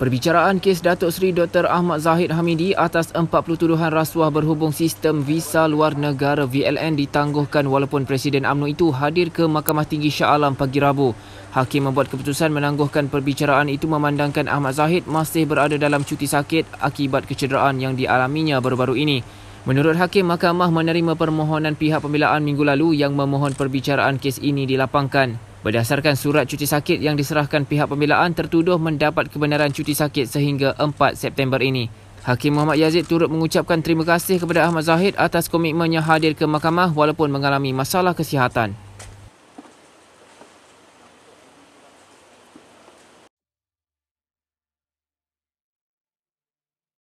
Perbicaraan kes Datuk Seri Dr. Ahmad Zahid Hamidi atas 40 tuduhan rasuah berhubung sistem visa luar negara VLN ditangguhkan walaupun Presiden UMNO itu hadir ke Mahkamah Tinggi Shah Alam pagi Rabu. Hakim membuat keputusan menangguhkan perbicaraan itu memandangkan Ahmad Zahid masih berada dalam cuti sakit akibat kecederaan yang dialaminya baru-baru ini. Menurut Hakim, Mahkamah menerima permohonan pihak pembelaan minggu lalu yang memohon perbicaraan kes ini dilapangkan. Berdasarkan surat cuti sakit yang diserahkan pihak pembelaan tertuduh mendapat kebenaran cuti sakit sehingga 4 September ini. Hakim Muhammad Yazid turut mengucapkan terima kasih kepada Ahmad Zahid atas komitmennya hadir ke mahkamah walaupun mengalami masalah kesihatan.